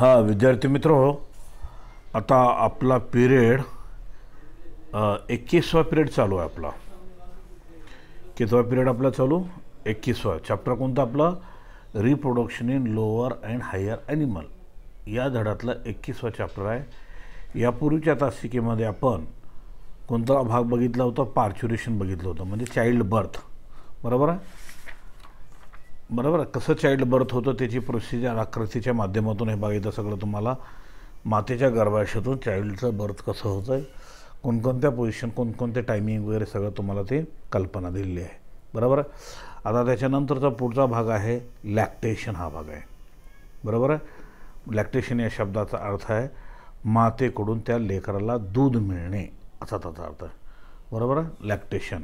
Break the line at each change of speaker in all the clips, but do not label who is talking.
हां विद्यार्थी मित्र हो आता आपला पिरियड एकवीसवा पिरियड चालू आहे आपला कितवा पिरियड आपला चालू एकवीसवा चॅप्टर कोणता आपला reproduction in lower and higher animal या धड्यातला एकवीसवा चॅप्टर आहे यापूर्वीच्या तासिकेमध्ये आपण कोणता भाग बघितला होता पार्च्युरेशन बघितलं होतं म्हणजे चाइल्ड बर्थ बरोबर आहे बरोबर कसं चाइल्ड बर्थ होतं त्याची प्रोसिजर आकृतीच्या माध्यमातून हे बघितलं सगळं तुम्हाला मातेच्या गर्भाशयातून चाइल्डचं बर्थ कसं होतं आहे कोणकोणत्या पोझिशन कोणकोणते टायमिंग वगैरे सगळं तुम्हाला ते कल्पना दिलेली आहे बरोबर आता त्याच्यानंतरचा पुढचा भाग आहे लॅक्टेशन हा भाग आहे बरोबर लॅक्टेशन या शब्दाचा अर्थ आहे मातेकडून त्या लेकराला दूध मिळणे असा त्याचा अर्थ आहे बरोबर लॅक्टेशन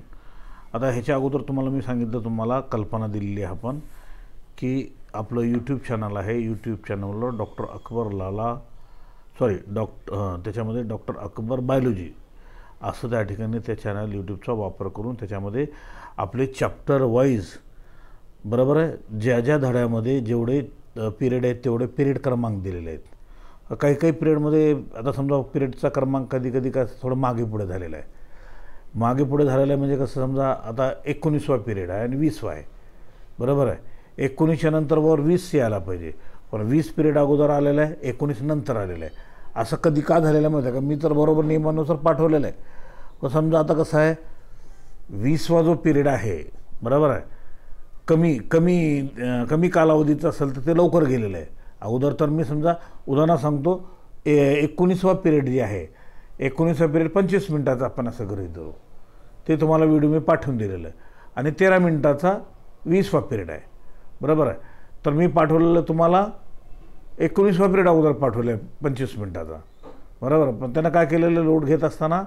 आता ह्याच्या अगोदर तुम्हाला मी सांगितलं तुम्हाला कल्पना दिलेली आहे आपण की आपलं यूट्यूब चॅनल आहे यूट्यूब चॅनलवर डॉक्टर अकबर लाला सॉरी डॉक्ट त्याच्यामध्ये डॉक्टर अकबर बायोलॉजी असं त्या ठिकाणी त्या चॅनल यूट्यूबचा वापर करून त्याच्यामध्ये आपले चॅप्टर वाईज बरोबर आहे ज्या ज्या धड्यामध्ये जेवढे पिरियड आहेत तेवढे पिरियड क्रमांक दिलेले आहेत काही काही पिरियडमध्ये आता समजा पिरियडचा क्रमांक कधी कधी काय थोडं मागे पुढे झालेला आहे मागे पुढे झालेलं आहे म्हणजे कसं समजा आता एकोणीसवा पिरियड आहे आणि वीसवा आहे बरोबर आहे एकोणीसच्या नंतर वर वीस यायला पाहिजे पण वीस पिरियड अगोदर आलेला आहे एकोणीस नंतर आलेलं आहे असं कधी का झालेलं माहिती का मी तर बरोबर नियमानुसार पाठवलेलं आहे पण समजा आता कसं आहे वीसवा जो पिरियड आहे बरोबर आहे कमी कमी कमी कालावधीचं असेल तर ते लवकर गेलेलं आहे अगोदर तर मी समजा उदाहरणार्थ सांगतो ए एकोणीसवा पिरियड जे आहे एकोणीस एप्रिल पंचवीस मिनटाचा आपण असं गृहित धरू ते तुम्हाला व्हिडिओ मी पाठवून दिलेलं आहे आणि तेरा मिनटाचा वीसवा पिरियड आहे बरोबर आहे तर मी पाठवलेलं तुम्हाला एकोणीसवा पिरियड अगोदर पाठवलं आहे पंचवीस मिनटाचा बरोबर पण त्यांना काय केलेलं लोड घेत असताना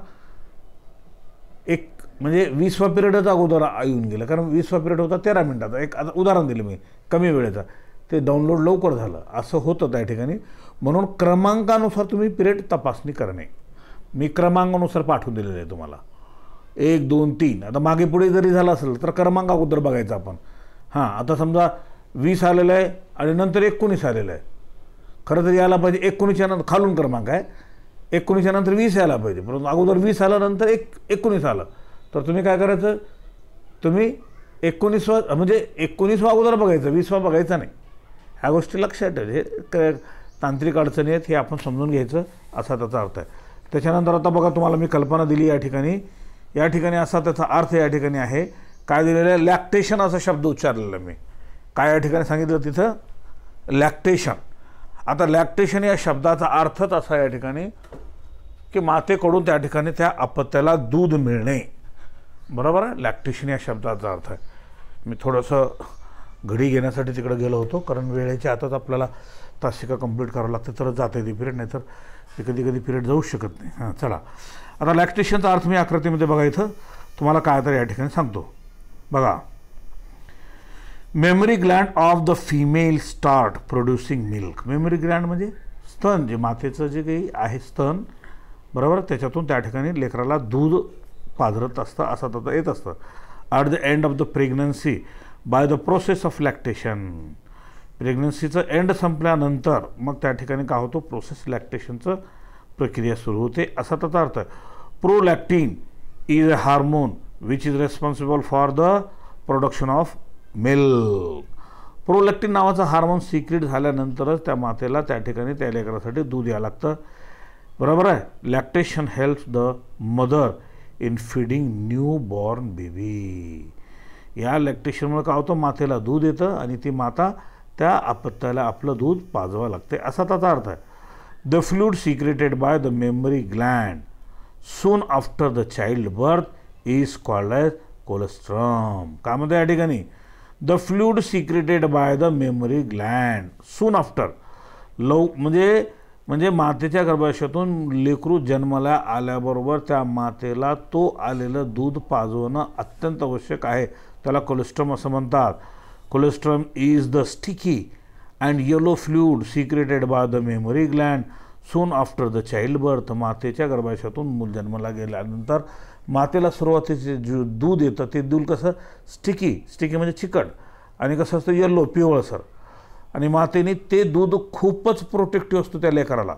एक म्हणजे वीसवा पिरियडच अगोदर येऊन गेलं कारण वीसवा पिरियड होता तेरा मिनटाचा एक आता उदाहरण दिलं मी कमी वेळेचा ते डाउनलोड लवकर झालं असं होतं त्या ठिकाणी म्हणून क्रमांकानुसार तुम्ही पिरियड तपासणी करणे मी क्रमांकानुसार पाठवून दिलेलं आहे तुम्हाला एक दोन तीन आता मागे पुढे जरी झालं असेल तर क्रमांक अगोदर बघायचं आपण हां आता समजा वीस आलेलं आहे आणि नंतर एकोणीस आलेलं आहे खरं तर यायला पाहिजे एकोणीसच्या नंतर खालून क्रमांक आहे एकोणीसच्या नंतर वीस यायला पाहिजे परंतु अगोदर वीस आल्यानंतर एक एकोणीस आलं तर तुम्ही काय करायचं तुम्ही एकोणीसवा म्हणजे एकोणीसवा अगोदर बघायचं वीसवा बघायचा नाही ह्या गोष्टी लक्षात ठेवायचे तांत्रिक अडचणी आहेत हे आपण समजून घ्यायचं असा त्याचा अर्थ आहे त्याच्यानंतर आता बघा तुम्हाला मी कल्पना दिली या ठिकाणी या ठिकाणी असा त्याचा अर्थ या ठिकाणी आहे काय दिलेलं आहे लॅक्टेशन असा शब्द उच्चारलेला मी काय या ठिकाणी सांगितलं तिथं लॅक्टेशन आता लॅक्टेशन या शब्दाचा अर्थच असा या ठिकाणी की मातेकडून त्या ठिकाणी त्या अपत्याला दूध मिळणे बरोबर आहे लॅक्टेशन या शब्दाचा अर्थ आहे मी थोडंसं घडी घेण्यासाठी तिकडे गेलो होतो कारण वेळेच्या आताच आपल्याला तासिका कंप्लीट करावं लागते तरच जाते ती पिरियड नाहीतर ते कधी कधी पिरियड जाऊच शकत नाही हां चला आता लॅक्टेशनचा अर्थ मी आकृतीमध्ये बघा इथं तुम्हाला काय तर या ठिकाणी सांगतो बघा mammary gland of the female start producing milk mammary gland म्हणजे स्तन जे मातेचं जे काही आहे स्तन बरोबर त्याच्यातून त्या ठिकाणी लेकराला दूध पाझरत असतं असं तर येत असतं at the end of the pregnancy by the process of lactation प्रेग्नन्सीचं एंड संपल्यानंतर मग त्या ठिकाणी काय होतो प्रोसेस लॅक्टेशनचं प्रक्रिया सुरू होते असा त्याचा अर्थ prolactin is a hormone which is responsible for the production of milk prolactin नावाचं हार्मोन सिक्रेट झाल्यानंतरच त्या मातेला त्या ठिकाणी त्या लेकरासाठी दूध यावं लागतं बरोबर आहे lactation helps the mother in feeding newborn baby या लॅक्टेशनमुळे काय होतं मातेला दूध येतं आणि ती माता त्या अपत्याला आपलं दूध पाजवा लागते असा त्याचा अर्थ आहे the fluid secreted by the mammary gland soon after the child birth is called as colostrum काय म्हणतो या ठिकाणी the fluid secreted by the mammary gland soon after love म्हणजे म्हणजे मातेच्या गर्भाशयातून लेकरू जन्माला आल्याबरोबर त्या मातेला तो आलेलं दूध पाजवणं अत्यंत आवश्यक आहे त्याला कोलेस्ट्रॉम असं म्हणतात cholesterol is the sticky and yellow fluid secreted by the mammary gland soon after the childbirth मातेच्या गर्भाशयातून मूल जन्माला गेल्यानंतर मातेला सुरुवातीचे जे दूध येतं ते दूध कसं स्टिकी स्टिकी म्हणजे चिकट आणि कसं असतं येल्लो पिवळसर आणि मातेने ते दूध खूपच प्रोटेक्टिव्ह असतो त्या लेकराला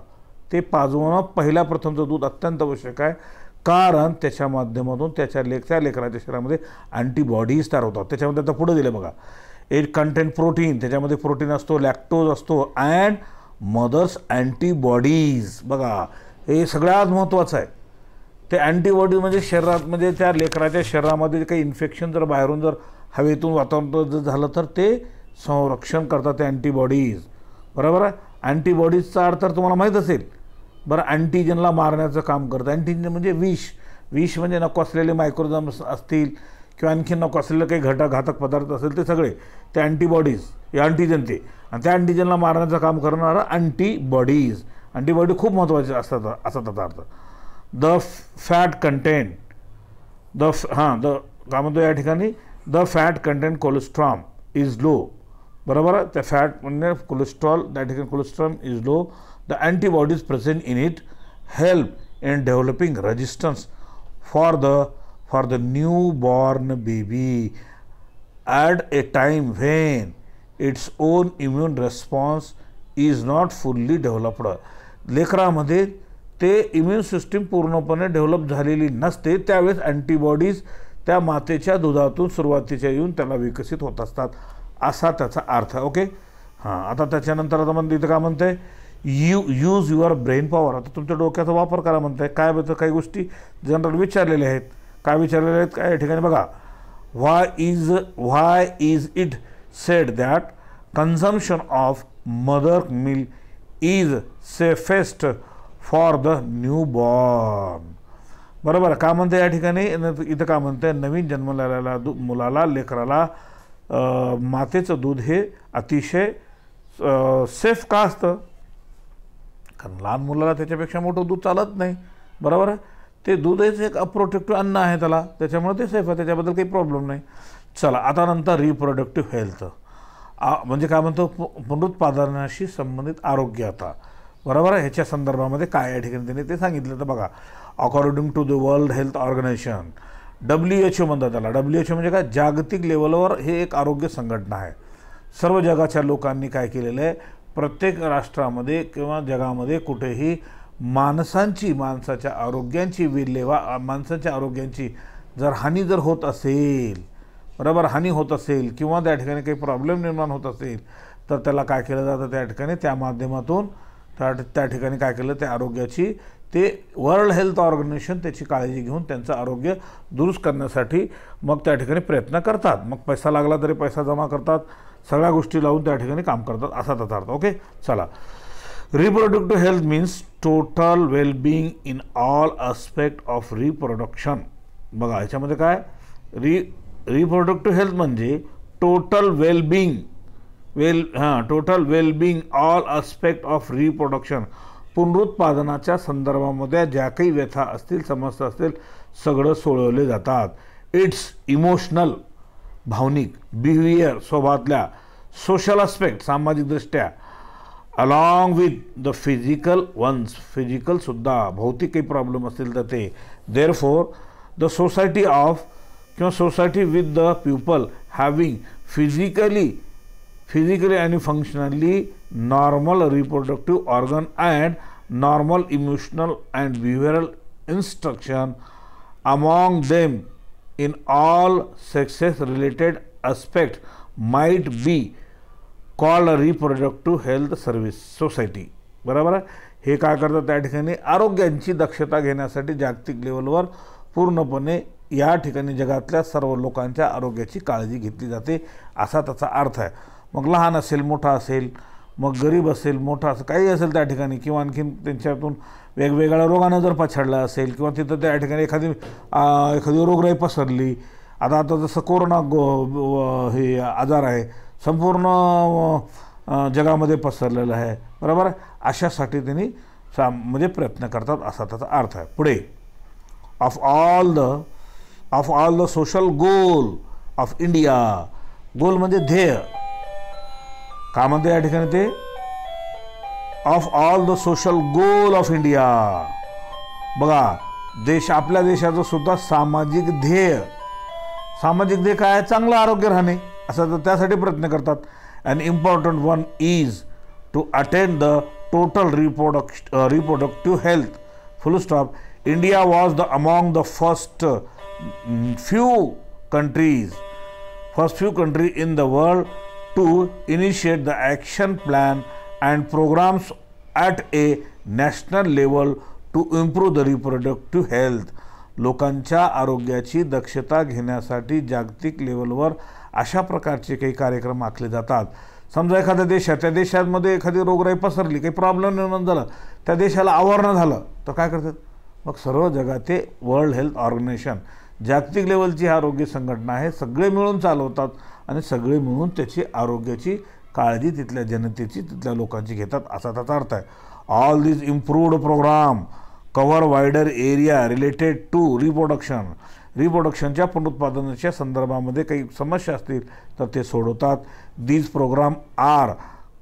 ते पाजवणं पहिल्या प्रथमचं दूध अत्यंत आवश्यक आहे कारण त्याच्या माध्यमातून त्याच्या लेक त्या लेकराच्या शरीरामध्ये अँटीबॉडीज तयार होतात त्याच्यामध्ये आता पुढं दिलं बघा एक कंटेंट प्रोटीन त्याच्यामध्ये प्रोटीन असतो लॅक्टोज असतो अँड मदर्स अँटीबॉडीज बघा हे सगळ्यात महत्त्वाचं आहे ते अँटीबॉडी म्हणजे शरीरात म्हणजे त्या लेकराच्या शरीरामध्ये काही इन्फेक्शन जर बाहेरून जर हवेतून वातावरण जर झालं तर ते संरक्षण करतात ते अँटीबॉडीज बरोबर आहे अँटीबॉडीजचा अर्थ तर तुम्हाला माहीत असेल बरं अँटीजनला मारण्याचं काम करतं अँटीजन म्हणजे विष विष म्हणजे नको असलेले मायक्रोजम्स असतील किंवा आणखी नको असलेले काही घटक घातक पदार्थ असेल ते सगळे ते अँटीबॉडीज या अँटीजन ते आणि त्या अँटीजनला मारण्याचं काम करणारं अँटीबॉडीज अँटीबॉडी खूप महत्त्वाचे असतात असा त्याचा अर्थ द फॅट कंटेंट द हां द काय म्हणतो या ठिकाणी the fat content colostrum is low बरोबर आहे त्या फॅट म्हणजे कोलेस्ट्रॉल त्या ठिकाणी colostrum is low the antibodies present in it help in developing resistance for the for the newborn baby at a time when its own immune response is not fully developed लेकरामध्ये ते immune system पूर्णपणे develop झालेली नसते त्यावेळेस antibodies त्या मातेच्या दुधातून सुरुवातीच्या येऊन त्याला विकसित होत असतात असा त्याचा अर्थ ओके हां आता त्याच्यानंतर आता म्हणते इथं काय म्हणते you use your brain power आता तुमच्या डोक्याचा वापर करा म्हणते काय बद्दल काही गोष्टी जनरल विचारलेल्या आहेत काय विचारलेले आहेत काय या ठिकाणी बघा why is why is it said that consumption of mother milk is safest for the newborn बरोबर का म्हणते या ठिकाणी इथं का म्हणते नवीन जन्मलेल्या दू मुलाला लेकराला मातेचं दूध हे अतिशय सेफ का असतं कारण लहान मुलाला त्याच्यापेक्षा मोठं दूध चालत नाही बरोबर ते दूधच एक अप्रोटेक्टिव्ह अन्न आहे त्याला त्याच्यामुळे ते सेफ आहे त्याच्याबद्दल काही प्रॉब्लेम नाही चला आता नंतर रिप्रोडक्टिव्ह हेल्थ म्हणजे काय म्हणतो पुनरुत्पादनाशी संबंधित आरोग्य आता बरोबर आहे ह्याच्या संदर्भामध्ये काय या ठिकाणी त्यांनी ते सांगितलं तर बघा according to the World Health Organization W H O म्हणतात त्याला डब्ल्यू एच ओ म्हणजे काय जागतिक लेवलवर हे एक आरोग्य संघटना आहे सर्व जगाच्या लोकांनी काय केलेलं आहे प्रत्येक राष्ट्रामध्ये किंवा जगामध्ये कुठेही माणसांची माणसाच्या आरोग्यांची विल्हेवा माणसाच्या आरोग्यांची जर हानी जर होत असेल बरोबर हानी होत असेल किंवा त्या ठिकाणी काही प्रॉब्लेम निर्माण होत असेल तर त्याला काय केलं जातं त्या ठिकाणी त्या माध्यमातून त्या त्या ठिकाणी काय केलं त्या आरोग्याची ते वर्ल्ड हेल्थ ऑर्गनायझेशन त्याची काळजी घेऊन त्यांचं आरोग्य दुरुस्त करण्यासाठी मग त्या ठिकाणी प्रयत्न करतात मग पैसा लागला तरी पैसा जमा करतात सगळ्या गोष्टी लावून त्या ठिकाणी काम करतात असा त्याचा अर्थ ओके चला reproductive health means total wellbeing in all aspect of reproduction बघा ह्याच्यामध्ये काय री रिप्रोडक्टिव्ह हेल्थ म्हणजे टोटल वेलबिंग वेल हां total wellbeing all aspect of reproduction पुनरुत्पादनाच्या संदर्भामध्ये ज्या काही व्यथा असतील समस्या असतील सगळं सोडवले जातात इट्स इमोशनल भावनिक बिहेवियर स्वभावातल्या सोशल अस्पेक्ट सामाजिकदृष्ट्या along with the physical ones, physical suddha, bhauti kai problem asil date. Therefore, the society of, kya society with the pupil having physically, physically and functionally normal reproductive organ and normal emotional and behavioral instruction among them in all success related aspect might be call reproductive health service society बरोबर आहे हे काय करतात त्या ठिकाणी आरोग्यांची दक्षता घेण्यासाठी जागतिक लेवलवर पूर्णपणे या ठिकाणी जगातल्या सर्व लोकांच्या आरोग्याची काळजी घेतली जाते असा त्याचा अर्थ आहे मग लहान असेल मोठा असेल मग गरीब असेल मोठा असेल काही असेल त्या ठिकाणी किंवा आणखीन त्यांच्यातून वेगवेगळ्या रोगानं जर पछाडला असेल किंवा तिथं त्या ठिकाणी एखादी एखादी रोगराई पसरली आता आता जसं कोरोना गो हे आजार आहे संपूर्ण जगामध्ये पसरलेलं आहे बरोबर अशासाठी त्यांनी साम म्हणजे प्रयत्न करतात असा त्याचा अर्थ आहे पुढे of all the of all the social goal of India goal म्हणजे ध्येय का म्हणते या ठिकाणी ते of all the social goal of India बघा देश आपल्या देशाचं सुद्धा सामाजिक ध्येय सामाजिक ध्येय काय चांगलं आरोग्य राहणे असा तर त्यासाठी प्रयत्न करतात and important one is to attend the total reproduct reproductive health full stop India was the among the first few countries first few country in the world to initiate the action plan and programmes at a national level to improve the reproductive health लोकांच्या आरोग्याची दक्षता घेण्यासाठी जागतिक लेवलवर अशा प्रकारचे काही कार्यक्रम आखले जातात समजा एखाद्या देशात त्या देशामध्ये एखादी रोगराई पसरली काही प्रॉब्लेम निर्माण झाला त्या देशाला आवरणं झालं तर काय करतात मग सर्व जगात वर्ल्ड हेल्थ ऑर्गनायझेशन जागतिक लेवलची आरोग्य संघटना आहे सगळे मिळून चालवतात आणि सगळे मिळून त्याची आरोग्याची काळजी तिथल्या जनतेची तिथल्या लोकांची घेतात असा त्याचा अर्थ आहे all this improved programme cover wider area related to reproduction रिप्रोडक्शनच्या पुनरुत्पादनाच्या संदर्भामध्ये काही समस्या असतील तर ते सोडवतात these programme are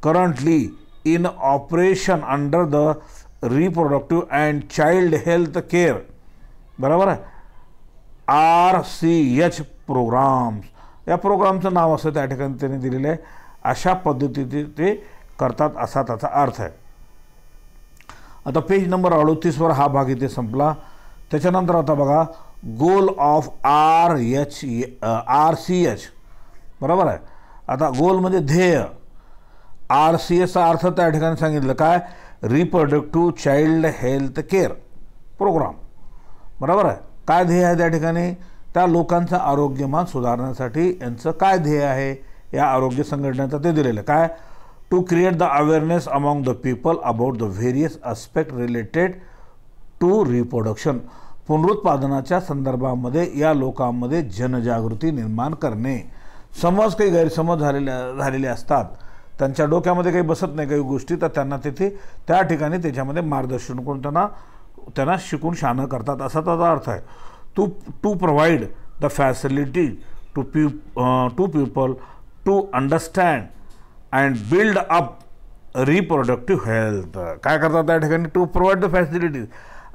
currently in operation under the reproductive and child health care बरोबर आहे आर सी एच प्रोग्राम्स या प्रोग्रामचं नाव असं त्या ठिकाणी त्यांनी दिलेलं आहे अशा पद्धतीने ते करतात असा त्याचा अर्थ आहे आता पेज नंबर अडोतीसवर हा भाग इथे संपला त्याच्यानंतर आता बघा goal of R H R C H बरोबर आहे आता गोल म्हणजे ध्येय आर सी एचा अर्थ त्या ठिकाणी सांगितलं काय reproductive child health care programme बरोबर आहे काय ध्येय आहे त्या ठिकाणी त्या लोकांचं आरोग्यमान सुधारण्यासाठी यांचं काय ध्येय आहे या आरोग्य संघटनेचं ते दिलेलं काय to create the awareness among the people about the various aspect related to reproduction पुनरुत्पादनाच्या संदर्भामध्ये या लोकांमध्ये जनजागृती निर्माण करणे समज काही गैरसमज झालेल्या झालेले असतात त्यांच्या डोक्यामध्ये काही बसत नाही काही गोष्टी तर त्यांना तिथे त्या ठिकाणी त्याच्यामध्ये मार्गदर्शन करून त्यांना त्यांना शिकून शानं करतात असा त्याचा अर्थ आहे to to provide the facility to p to people to understand and build up reproductive health काय करतात त्या ठिकाणी टू प्रोव्हाइड द फॅसिलिटीज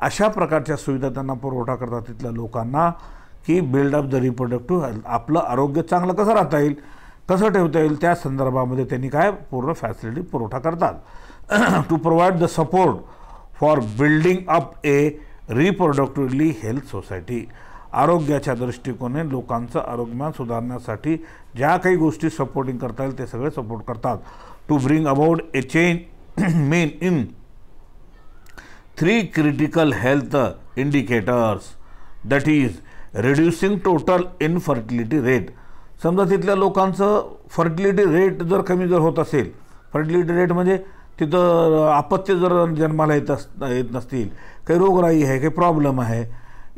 अशा प्रकारच्या सुविधा त्यांना पुरवठा करतात तिथल्या लोकांना की build up the reproductive health आपलं आरोग्य चांगलं कसं राहता येईल कसं ठेवता येईल त्या संदर्भामध्ये त्यांनी काय पूर्ण फॅसिलिटी पुरवठा करतात to provide the support for building up a reproductively health society आरोग्याच्या दृष्टिकोने लोकांचं आरोग्यमान सुधारण्यासाठी ज्या काही गोष्टी सपोर्टिंग करता येईल ते सगळे सपोर्ट करतात to bring about a change main in three critical health indicators that is reducing total infertility rate समजा तिथल्या लोकांचं फर्टिलिटी रेट जर कमी जर होत असेल फर्टिलिटी रेट म्हणजे तिथं आपत्ती जर जन्माला येत अस येत नसतील काही रोगराई आहे काही प्रॉब्लेम आहे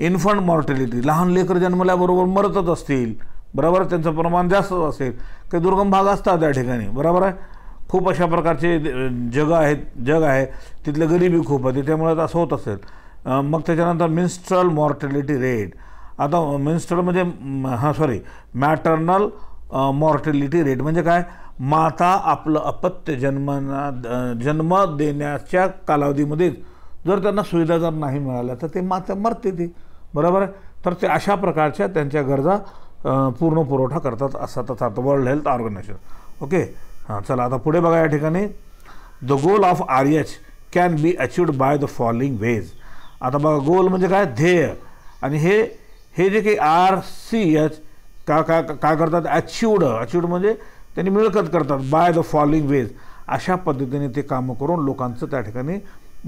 इन्फंट मॉर्टॅलिटी लहान लेकर जन्मल्याबरोबर मरतच असतील बरोबर त्यांचं प्रमाण जास्तच असेल काही दुर्गम भाग असतात त्या ठिकाणी बरोबर आहे खूप अशा प्रकारचे जग आहेत जग आहे तिथले गरिबी खूप आहे त्याच्यामुळे असं होत असेल मग त्याच्यानंतर मिन्स्ट्रल मॉर्टॅलिटी रेट आता मिन्स्ट्रल म्हणजे हां सॉरी मॅटर्नल मॉर्टॅलिटी रेट म्हणजे काय माता आपलं अपत्य जन्मना जन्म देण्याच्या कालावधीमध्येच जर त्यांना सुविधा जर नाही मिळाल्या तर ते माता मरते ते बरोबर आहे तर ते अशा प्रकारच्या त्यांच्या गरजा पूर्ण पुरवठा करतात असा तसा वर्ल्ड हेल्थ ऑर्गनायझेशन ओके हां चला आता पुढे बघा या ठिकाणी the goal of R H can be achieved by the following ways आता बघा गोल म्हणजे काय ध्येय आणि हे हे जे काही आर सी एच का का काय करतात अचिवड अचिवड म्हणजे त्यांनी मिळकत करतात बाय द फॉलोइंग वेज अशा पद्धतीने ते कामं करून लोकांचं त्या ठिकाणी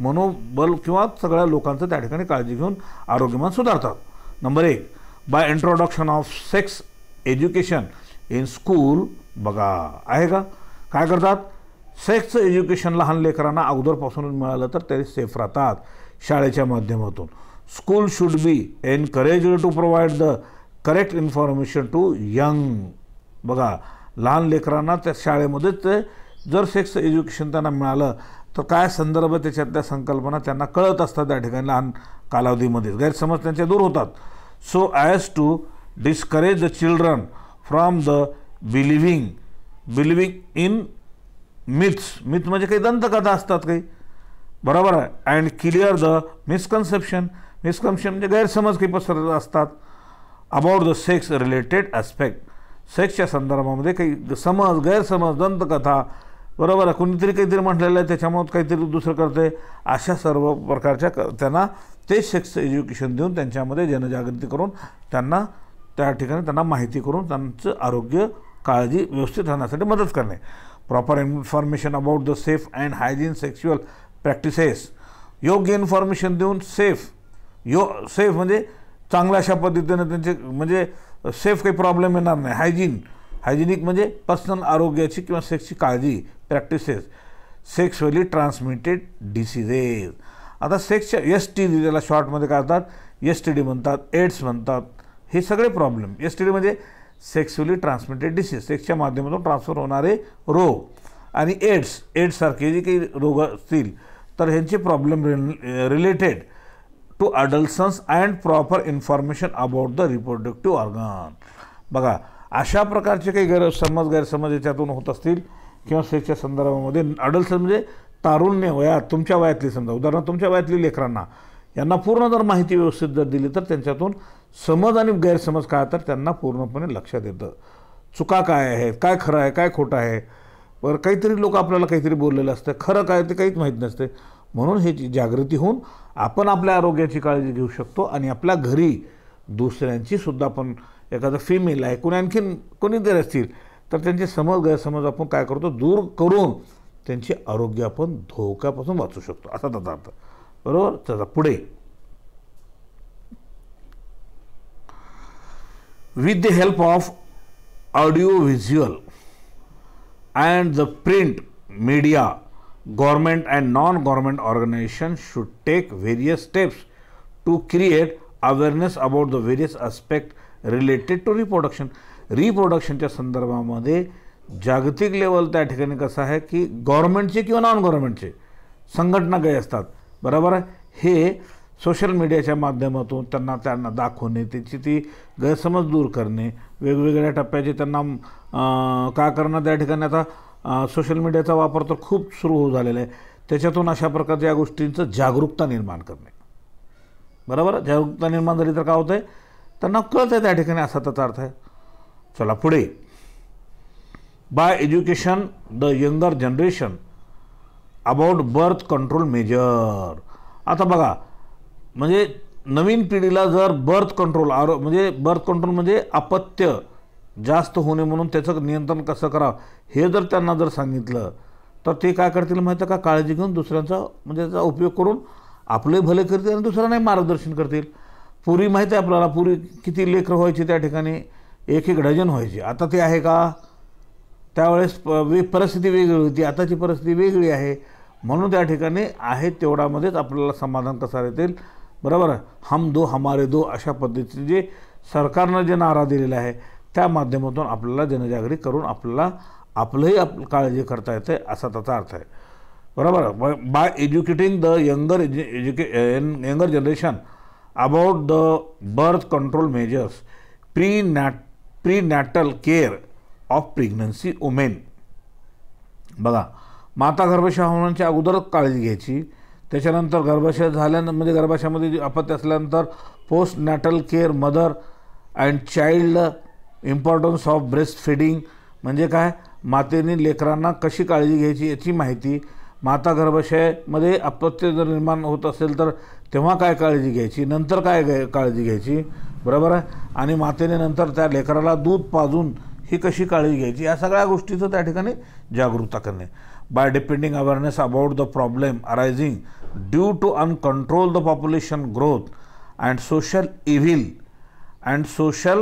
मनोबल किंवा सगळ्या लोकांचं त्या ठिकाणी काळजी घेऊन आरोग्यमान सुधारतात नंबर एक by introduction of sex education in school बघा आहे का काय करतात सेक्स एज्युकेशन लहान लेकरांना अगोदरपासून मिळालं तर ते सेफ राहतात शाळेच्या माध्यमातून school should be encourage to provide the correct information to young बघा लहान लेकरांना त्या शाळेमध्ये ते जर सेक्स एज्युकेशन त्यांना मिळालं तर काय संदर्भ त्याच्यातल्या संकल्पना त्यांना कळत असतात त्या ठिकाणी लहान कालावधीमध्ये गैरसमज त्यांचे दूर होतात so as to discourage the children from the believing believing in myths myth म्हणजे काही दंतकथा असतात काही बरोबर आहे and clear the misconception misconception म्हणजे गैरसमज काही पसरत असतात about the sex related aspect सेक्सच्या संदर्भामध्ये काही समज गैरसमज दंतकथा बरोबर आहे कुणीतरी काहीतरी म्हटलेलं आहे त्याच्यामुळं काहीतरी दुसरं करते अशा सर्व प्रकारच्या क त्यांना ते सेक्स एज्युकेशन देऊन त्यांच्यामध्ये जनजागृती करून त्यांना त्या ठिकाणी त्यांना माहिती करून त्यांचं आरोग्य काळजी व्यवस्थित राहण्यासाठी मदत करणे proper information about the safe and hygiene sexual practices योग्य इन्फॉर्मेशन देऊन सेफ यो सेफ म्हणजे चांगल्या अशा पद्धतीनं त्यांचे म्हणजे सेफ काही प्रॉब्लेम येणार नाही हायजीन हायजिनिक म्हणजे पर्सनल आरोग्याची किंवा सेक्सची काळजी प्रॅक्टिसेस सेक्सुअली ट्रान्समिटेड डिसिजेस आता सेक्सच्या एस टी डी त्याला शॉर्टमध्ये काय असतात एस टी डी म्हणतात एड्स म्हणतात हे सगळे प्रॉब्लेम एस टी डी म्हणजे सेक्सुअली ट्रान्समिटेड डिसीज सेक्सच्या माध्यमातून ट्रान्सफर होणारे रोग आणि एड्स एड्ससारखे जे काही रोग असतील तर ह्यांचे problem related to adolescence and proper information about the reproductive organ बघा अशा प्रकारचे काही गैरसमज गैरसमज याच्यातून होत असतील किंवा सेक्सच्या संदर्भामध्ये अडल्सन म्हणजे तारुण्य वयात तुमच्या वयातली समजा उदाहरणार्थ तुमच्या वयातली लेकरांना यांना पूर्ण जर माहिती व्यवस्थित जर दिली तर त्यांच्यातून समज आणि गैरसमज काय तर त्यांना पूर्णपणे लक्षात येतं चुका काय आहेत काय खरं आहे काय खोटं आहे बरं काहीतरी लोक आपल्याला काहीतरी बोललेलं असतं खरं काय ते काहीच माहीत नसते म्हणून हे जागृती होऊन आपण आपल्या आरोग्याची काळजी घेऊ शकतो आणि आपल्या घरी दुसऱ्यांची सुद्धा आपण एखादं फिमेल आहे कोणी आणखीन कोणी जर असतील तर त्यांचे समज गैरसमज आपण काय करतो दूर करून त्यांचे आरोग्य आपण धोक्यापासून वाचू शकतो असा त्याचा अर्थ बरोबर त्याचा पुढे with the help of audio visual and the print media government and non government organisation should take various steps to create awareness about the various aspect related to reproduction रिप्रोडक्शनच्या संदर्भामध्ये जागतिक लेवल त्या ठिकाणी कसं आहे की गव्हर्मेंटचे किंवा नॉन गव्हर्मेंटचे संघटना काही असतात बरोबर हे सोशल मीडियाच्या माध्यमातून त्यांना त्यांना दाखवणे त्याची ती गैरसमज दूर करणे वेगवेगळ्या टप्प्याचे त्यांना का करणं त्या ठिकाणी आता सोशल मीडियाचा वापर तर खूप सुरू होऊ झालेला आहे त्याच्यातून अशा प्रकारच्या या गोष्टींचं जागरूकता निर्माण करणे बरोबर जागरूकता निर्माण झाली तर काय होतं आहे त्यांना कळत आहे त्या ठिकाणी असा त्याचा अर्थ आहे चला पुढे by education the younger generation about birth control measure आता बघा म्हणजे नवीन पिढीला जर बर्थ कंट्रोल आरो म्हणजे बर्थ कंट्रोल म्हणजे अपत्य जास्त होणे म्हणून त्याचं नियंत्रण कसं करावं हे जर त्यांना जर सांगितलं तर ते काय करतील माहिती का काळजी घेऊन दुसऱ्यांचा म्हणजे त्याचा उपयोग करून आपले भले करतील आणि दुसऱ्यांनाही मार्गदर्शन करतील पुरी माहिती आहे आपल्याला पुरी किती लेकरं व्हायचे त्या ठिकाणी एक एक डझन व्हायचे आता ते आहे का त्यावेळेस वे परिस्थिती वेगळी होती आताची परिस्थिती वेगळी आहे म्हणून त्या ठिकाणी आहे तेवढ्यामध्येच आपल्याला समाधान कसा येतील बरोबर हम दो हमारे दो अशा पद्धतीचे जे सरकारनं जे नारा दिलेला आहे त्या माध्यमातून आपल्याला जनजागृती करून आपल्याला आपलंही आप काळजी करता येते असा त्याचा अर्थ आहे बरोबर by educating the younger educa younger generation about the birth control measures pre nat prenatal care of pregnancy women बघा माता गर्भाशय होण्याच्या अगोदरच काळजी घ्यायची त्याच्यानंतर गर्भाशय झाल्यानं म्हणजे गर्भाशयामध्ये अपत्य असल्यानंतर postnatal care mother and child importance of breastfeeding म्हणजे काय मातेने लेकरांना कशी काळजी घ्यायची याची माहिती माता गर्भाशयामध्ये अपत्य जर निर्माण होत असेल तर तेव्हा काय काळजी घ्यायची नंतर काय काळजी घ्यायची बरोबर आहे आणि मातेने नंतर त्या लेकराला दूध पाजून ही कशी काळजी घ्यायची या सगळ्या गोष्टीचं त्या ठिकाणी जागरूकता करणे by depending awareness about the problem arising due to uncontrolled population growth and social evil and social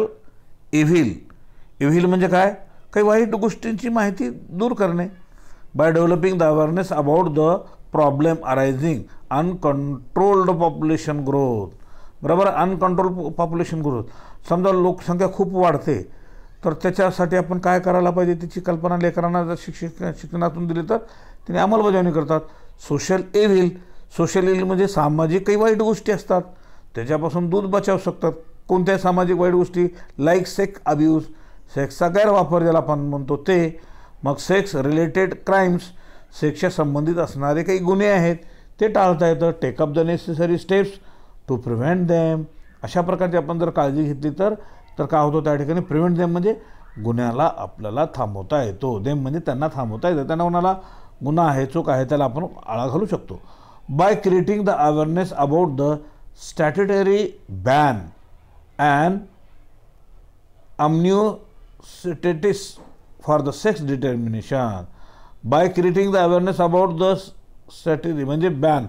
evil evil म्हणजे काय काही वाईट गोष्टींची माहिती दूर करणे by developing the awareness about the problem arising uncontrolled population growth बरोबर अनकंट्रोल पॉप्युलेशन ग्रोथ समजा लोकसंख्या खूप वाढते तर त्याच्यासाठी आपण काय करायला पाहिजे त्याची कल्पना लेकरांना जर शिक्षक शिक्षणातून दिली तर त्याने अंमलबजावणी करतात सोशल एव्हिल सोशल एव्हिल म्हणजे सामाजिक काही वाईट गोष्टी असतात त्याच्यापासून दूध बचावू शकतात कोणत्याही सामाजिक वाईट गोष्टी लाईक सेक्स अब्यूज सेक्सचा गैरवापर ज्याला आपण म्हणतो ते मग सेक्स रिलेटेड क्राईम्स सेक्सच्या संबंधित असणारे काही गुन्हे आहेत ते टाळता येतं take up the necessary steps to prevent them अशा प्रकारची आपण जर काळजी घेतली तर तर काय होतो त्या ठिकाणी प्रिव्हेंट देम म्हणजे गुन्ह्याला आपल्याला थांबवता येतो देम म्हणजे त्यांना थांबवता येतं त्यांना कोणाला गुन्हा आहे चूक आहे त्याला आपण आळा घालू शकतो by creating the awareness about the statutory ban and amniocentesis for the sex determination by creating the awareness about the strategy म्हणजे बॅन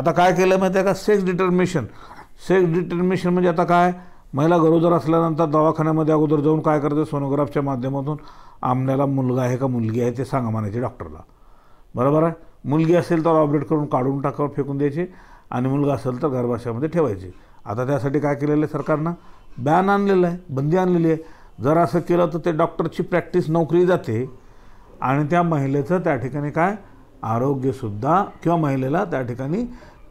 आता काय केलं माहिती आहे का सेक्स डिटर्मिनेशन सेक्स डिटर्मिनेशन म्हणजे आता काय महिला गरोदर असल्यानंतर दवाखान्यामध्ये अगोदर जाऊन काय करते सोनोग्राफच्या माध्यमातून आमण्याला मुलगा आहे का मुलगी आहे ते सांगा म्हणायचे डॉक्टरला बरोबर आहे मुलगी असेल तर ऑपरेट करून काढून टाकावर फेकून द्यायची आणि मुलगा असेल तर गर्भाशयामध्ये ठेवायची आता त्यासाठी काय केलेलं आहे सरकारनं बॅन आणलेलं आहे बंदी आणलेली आहे जर असं केलं तर ते डॉक्टरची प्रॅक्टिस नोकरी जाते आणि त्या महिलेचं त्या ठिकाणी काय आरोग्यसुद्धा किंवा महिलेला त्या ठिकाणी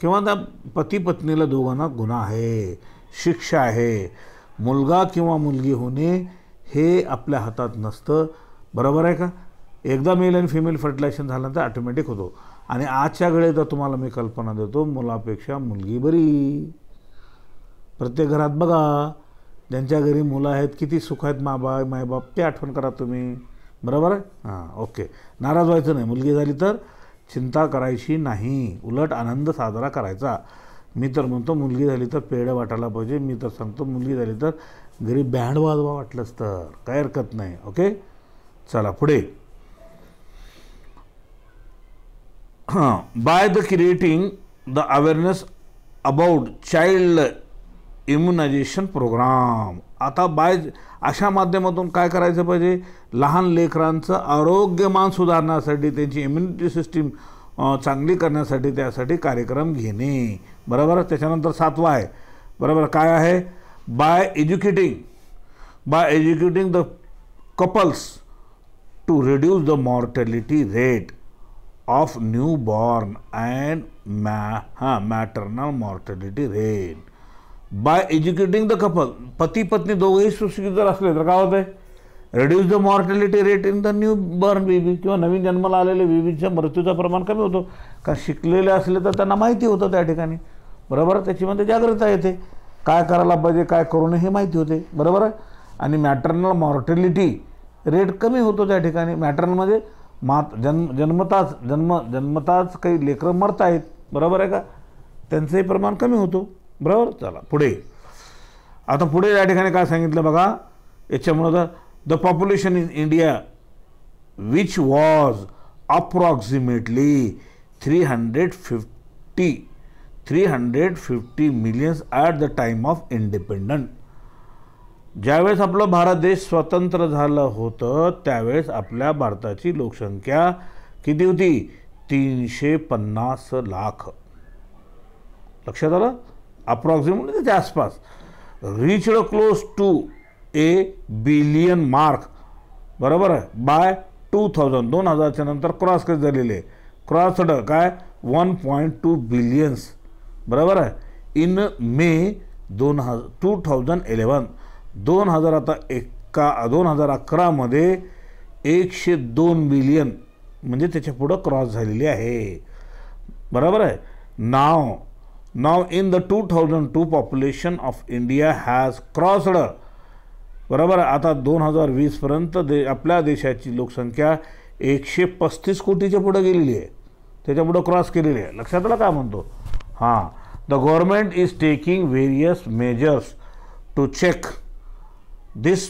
किंवा त्या पती पत्नीला दोघांना गुन्हा आहे शिक्षा आहे मुलगा किंवा मुलगी होणे हे आपल्या हातात नसतं बरोबर आहे का एकदा मेल आणि फिमेल फर्टिलायझेशन झाल्यानंतर ऑटोमॅटिक होतो आणि आजच्या तर तुम्हाला मी कल्पना देतो मुलापेक्षा मुलगी बरी प्रत्येक घरात बघा ज्यांच्या घरी मुलं आहेत किती सुख आहेत माबा मायबाप ते आठवण करा तुम्ही बरोबर आहे हां ओके नाराज व्हायचं नाही मुलगी झाली तर चिंता करायची नाही उलट आनंद साजरा करायचा मी तर म्हणतो मुलगी झाली तर पेढं वाटायला पाहिजे मी तर सांगतो मुलगी झाली तर घरी बँड वाजवा वाटलंच तर काय हरकत नाही ओके चला पुढे by the creating the awareness about child immunisation programme आता बाय अशा माध्यमातून काय करायचं पाहिजे लहान लेकरांचं आरोग्यमान सुधारण्यासाठी त्यांची इम्युनिटी सिस्टीम चांगली करण्यासाठी त्यासाठी कार्यक्रम घेणे बरोबर त्याच्यानंतर सातवा है बराबर का आहे by educating by educating the couples to reduce the mortality rate of newborn and ma हां maternal mortality rate by educating the couple पति पत्नी दोघेही सुशिक्षित जर असले तर काय होतं reduce the mortality rate in the newborn baby किंवा नवीन जन्माला आलेल्या बेबीच्या मृत्यूचं प्रमाण कमी होतो कारण शिकलेले असले तर त्यांना माहिती होतं त्या ठिकाणी बरोबर त्याच्यामध्ये जागृता येते काय करायला पाहिजे काय करू नये हे माहिती होते बरोबर आहे आणि मॅटर्नल मॉर्टॅलिटी रेट कमी होतो त्या ठिकाणी मॅटर्नलमध्ये मात जन्म जन्मताच जन्म जन्मताच काही लेकरं मरत आहेत बरोबर आहे का त्यांचंही प्रमाण कमी होतो बरोबर चला पुढे आता पुढे या ठिकाणी काय सांगितलं बघा याच्यामुळं तर the population in India, which was approximately 350, 350 millions at the time of independent. ज्यावेळेस आपलं भारत देश स्वतंत्र झालं होतं त्यावेळेस आपल्या भारताची लोकसंख्या किती होती तीनशे पन्नास लाख लक्षात आलं अप्रॉक्सिमेटली त्याच्या आसपास reached close to a billion mark बरोबर आहे बाय टू थाउजंड दोन हजारच्या नंतर क्रॉस कसे झालेले क्रॉसड काय वन पॉईंट टू बिलियन्स बरोबर आहे इन मे दोन हजार टू थाउजंड इलेवन दोन हजार आता एका दोन हजार अकरामध्ये एकशे दोन बिलियन म्हणजे त्याच्या क्रॉस झालेली आहे बरोबर आहे now now in the two thousand two population of India has crossed बरोबर आता दोन हजार वीसपर्यंत दे आपल्या देशाची लोकसंख्या एकशे पस्तीस कोटीच्या पुढं गेलेली आहे त्याच्यापुढं क्रॉस केलेली आहे लक्षात आलं का म्हणतो हां the government is taking various measures to check this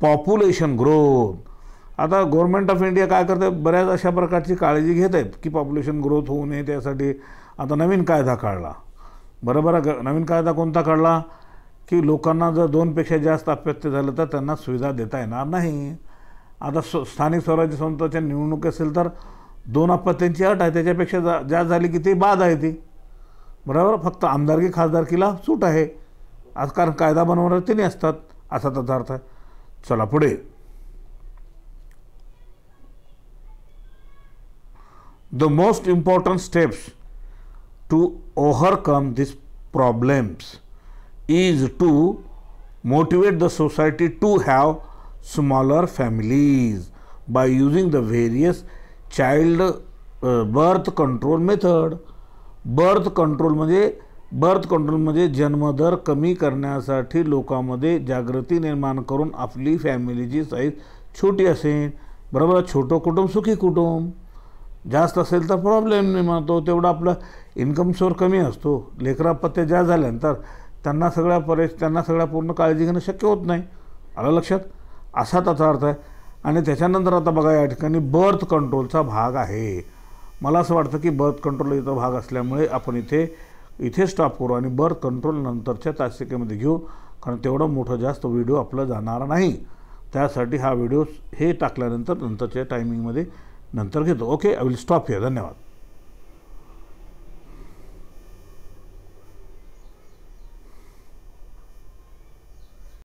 population growth आता गव्हर्नमेंट ऑफ इंडिया काय करते बऱ्याच अशा प्रकारची काळजी घेत आहेत की पॉप्युलेशन ग्रोथ होऊ नये त्यासाठी आता नवीन कायदा काढला बरोबर नवीन कायदा कोणता काढला की लोकांना जर दोनपेक्षा जास्त अपत्य झालं तर त्यांना सुविधा देता येणार नाही आता स्व स्थानिक स्वराज्य संस्थाच्या निवडणूक असेल तर दोन अपत्यांची अट आहे त्याच्यापेक्षा जा जास्त झाली की ती बाद आहे ती बरोबर फक्त आमदारकी खासदारकीला सूट आहे आज कारण कायदा बनवणार तिने असतात असा त्याचा अर्थ आहे चला पुढे the most important steps to overcome this problems is to motivate the society to have smaller families by using the various child birth control method birth control म्हणजे बर्थ कंट्रोल म्हणजे जन्मदर कमी करण्यासाठी लोकांमध्ये जागृती निर्माण करून आपली फॅमिलीची साईज छोटी असेल बरोबर छोटं कुटुंब सुखी कुटुंब जास्त असेल तर प्रॉब्लेम निर्माण होतो तेवढा आपला इन्कम सोर कमी असतो लेकरापत्या ज्या झाल्यानंतर त्यांना सगळ्या परेश त्यांना सगळ्या पूर्ण काळजी घेणं शक्य होत नाही आलं लक्षात असा त्याचा अर्थ आहे आणि त्याच्यानंतर आता बघा या ठिकाणी बर्थ कंट्रोलचा भाग आहे मला असं वाटतं की बर्थ कंट्रोल इथं भाग असल्यामुळे आपण इथे इथे स्टॉप करू आणि बर्थ कंट्रोल नंतरच्या तासिकेमध्ये घेऊ कारण तेवढं मोठं जास्त व्हिडिओ आपला जाणार नाही त्यासाठी हा व्हिडिओ हे टाकल्यानंतर नंतरच्या टायमिंगमध्ये नंतर घेतो ओके आय विल स्टॉप हे धन्यवाद